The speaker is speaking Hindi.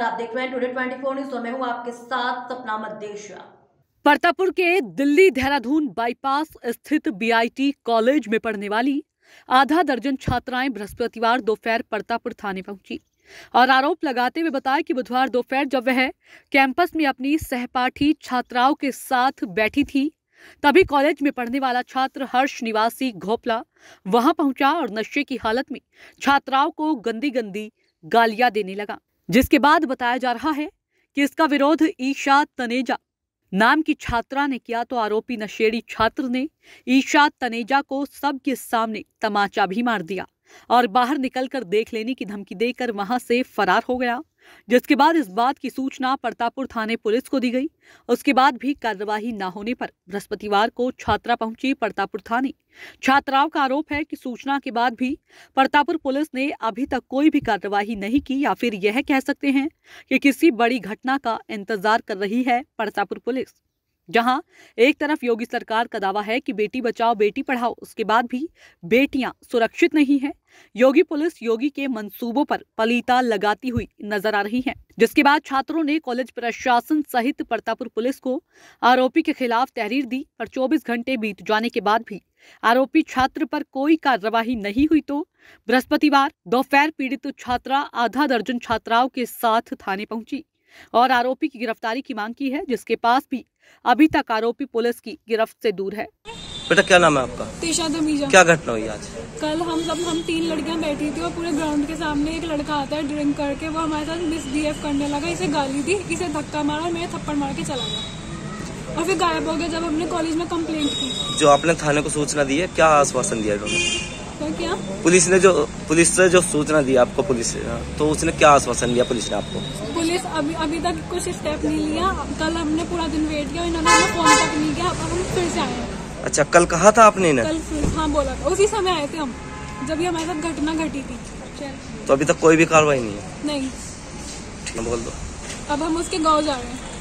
नमस्कार आप देख रहे हैं टुडे 24 न्यूज मैं हूं आपके साथ सपना मद्देशा परतापुर के दिल्ली देहरादून बाईपास स्थित बीआईटी कॉलेज में पढ़ने वाली आधा दर्जन छात्राएं बृहस्पतिवार दोपहर परतापुर थाने पहुंची और आरोप लगाते हुए बताया कि बुधवार दोपहर जब वह कैंपस में अपनी सहपाठी छात्राओं के साथ बैठी थी तभी कॉलेज में पढ़ने वाला छात्र हर्ष निवासी घोपला वहां पहुंचा और नशे की हालत में छात्राओं को गंदी गंदी गालियां देने लगा जिसके बाद बताया जा रहा है कि इसका विरोध ईशा तनेजा नाम की छात्रा ने किया तो आरोपी नशेड़ी छात्र ने ईशा तनेजा को सबके सामने तमाचा भी मार दिया और बाहर निकलकर देख लेने की धमकी देकर वहां से फरार हो गया जिसके बाद इस बात की सूचना परतापुर थाने पुलिस को दी गई उसके बाद भी कार्यवाही न होने पर बृहस्पतिवार को छात्रा पहुंची परतापुर थाने छात्राओं का आरोप है कि सूचना के बाद भी परतापुर पुलिस ने अभी तक कोई भी कार्यवाही नहीं की या फिर यह कह सकते हैं कि किसी बड़ी घटना का इंतजार कर रही है परतापुर पुलिस जहां एक तरफ योगी सरकार का दावा है कि बेटी बचाओ बेटी पढ़ाओ उसके बाद भी बेटियां सुरक्षित नहीं हैं योगी पुलिस योगी के मंसूबों पर पलीता लगाती हुई नजर आ रही है जिसके बाद छात्रों ने कॉलेज प्रशासन सहित प्रतापुर पुलिस को आरोपी के खिलाफ तहरीर दी पर 24 घंटे बीत जाने के बाद भी आरोपी छात्र पर कोई कार्रवाई नहीं हुई तो बृहस्पतिवार दोपहर पीड़ित छात्रा आधा दर्जन छात्राओं के साथ थाने पहुंची और आरोपी की गिरफ्तारी की मांग की है जिसके पास भी अभी तक आरोपी पुलिस की गिरफ्त से दूर है बेटा क्या नाम है आपका पेशा दमीजा क्या घटना हुई आज कल हम सब हम तीन लड़कियां बैठी थी और पूरे ग्राउंड के सामने एक लड़का आता है ड्रिंक करके वो हमारे साथ मिसबिहेव करने लगा इसे गाली दी इसे धक्का मारा मैं थप्पड़ मार के चला गया और फिर गायब हो गया जब हमने कॉलेज में कंप्लेंट की जो आपने थाने को सूचना दी है क्या आश्वासन दिया उन्होंने क्या पुलिस ने जो पुलिस ने जो सूचना दी आपको पुलिस तो उसने क्या आश्वासन दिया पुलिस ने आपको पुलिस अभी अभी तक कुछ स्टेप नहीं लिया कल हमने पूरा दिन वेट किया इन्होंने हमें फोन तक नहीं किया अब हम फिर से आए अच्छा कल कहा था आपने कल हाँ बोला था उसी समय आए थे हम जब ये हमारे साथ घटना घटी थी तो अभी तक कोई भी कार्रवाई नहीं है नहीं बोल दो अब हम उसके गाँव जा रहे हैं